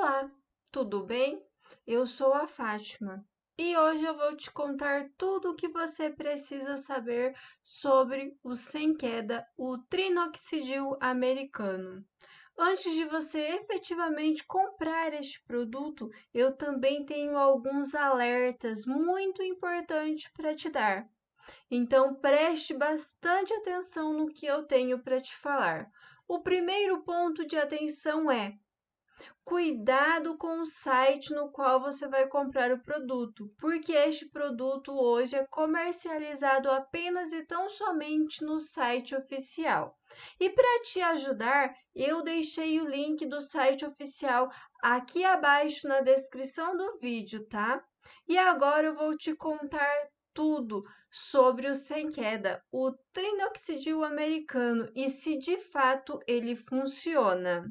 Olá, tudo bem? Eu sou a Fátima e hoje eu vou te contar tudo o que você precisa saber sobre o sem queda, o trinoxidil americano. Antes de você efetivamente comprar este produto, eu também tenho alguns alertas muito importantes para te dar. Então preste bastante atenção no que eu tenho para te falar. O primeiro ponto de atenção é: Cuidado com o site no qual você vai comprar o produto, porque este produto hoje é comercializado apenas e tão somente no site oficial. E para te ajudar, eu deixei o link do site oficial aqui abaixo na descrição do vídeo, tá? E agora eu vou te contar tudo sobre o sem queda, o trinoxidil americano e se de fato ele funciona.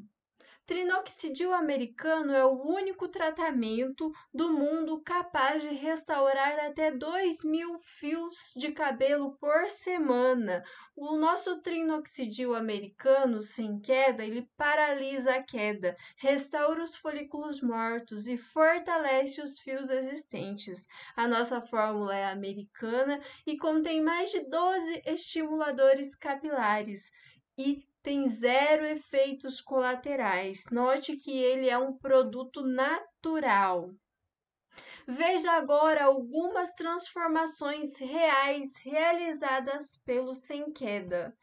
Trinoxidil americano é o único tratamento do mundo capaz de restaurar até 2 mil fios de cabelo por semana. O nosso trinoxidil americano, sem queda, ele paralisa a queda, restaura os folículos mortos e fortalece os fios existentes. A nossa fórmula é americana e contém mais de 12 estimuladores capilares e tem zero efeitos colaterais. Note que ele é um produto natural. Veja agora algumas transformações reais realizadas pelo Sem Queda.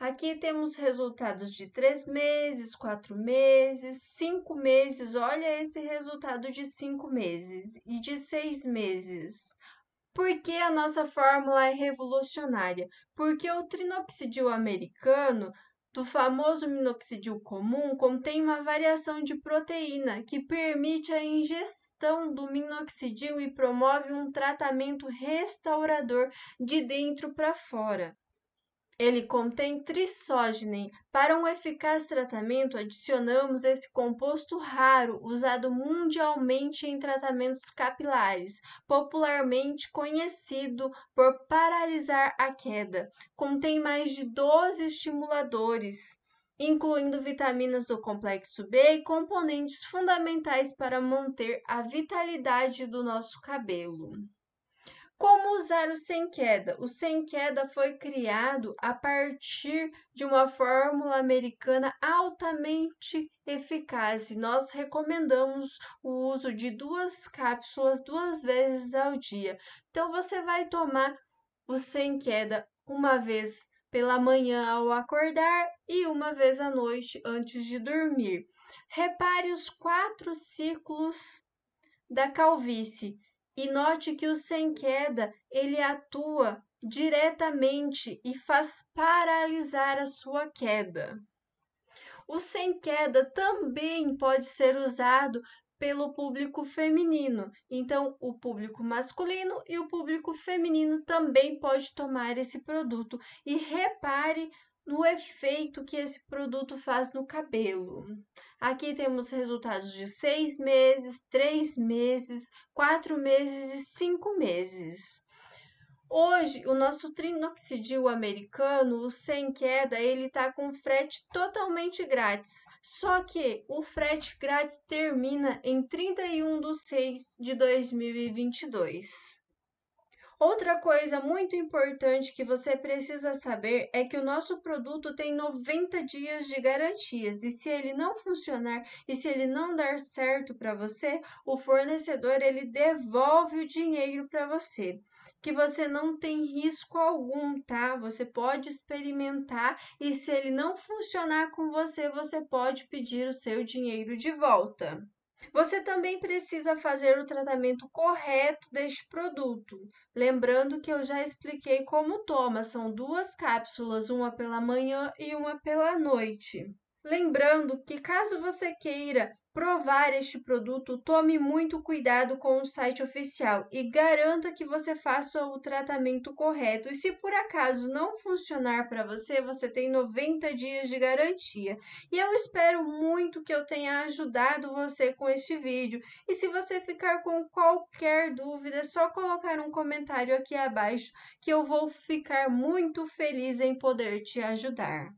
Aqui temos resultados de três meses, quatro meses, cinco meses. Olha esse resultado de cinco meses e de seis meses. Por que a nossa fórmula é revolucionária? Porque o trinopsidil americano do famoso minoxidil comum contém uma variação de proteína que permite a ingestão do minoxidil e promove um tratamento restaurador de dentro para fora. Ele contém trisógeno. Para um eficaz tratamento, adicionamos esse composto raro, usado mundialmente em tratamentos capilares, popularmente conhecido por paralisar a queda. Contém mais de 12 estimuladores, incluindo vitaminas do complexo B e componentes fundamentais para manter a vitalidade do nosso cabelo. Como usar o sem queda? O sem queda foi criado a partir de uma fórmula americana altamente eficaz e nós recomendamos o uso de duas cápsulas duas vezes ao dia. Então você vai tomar o sem queda uma vez pela manhã ao acordar e uma vez à noite antes de dormir. Repare os quatro ciclos da calvície e note que o sem queda, ele atua diretamente e faz paralisar a sua queda. O sem queda também pode ser usado pelo público feminino. Então, o público masculino e o público feminino também pode tomar esse produto. E repare no efeito que esse produto faz no cabelo. Aqui temos resultados de seis meses, três meses, quatro meses e cinco meses. Hoje, o nosso trinoxidil americano, o sem queda, ele está com frete totalmente grátis. Só que o frete grátis termina em 31 de 6 de 2022. Outra coisa muito importante que você precisa saber é que o nosso produto tem 90 dias de garantias e se ele não funcionar e se ele não dar certo para você, o fornecedor ele devolve o dinheiro para você. Que você não tem risco algum, tá? Você pode experimentar e se ele não funcionar com você, você pode pedir o seu dinheiro de volta. Você também precisa fazer o tratamento correto deste produto. Lembrando que eu já expliquei como toma, são duas cápsulas, uma pela manhã e uma pela noite. Lembrando que caso você queira provar este produto, tome muito cuidado com o site oficial e garanta que você faça o tratamento correto. E se por acaso não funcionar para você, você tem 90 dias de garantia. E eu espero muito que eu tenha ajudado você com este vídeo. E se você ficar com qualquer dúvida, é só colocar um comentário aqui abaixo que eu vou ficar muito feliz em poder te ajudar.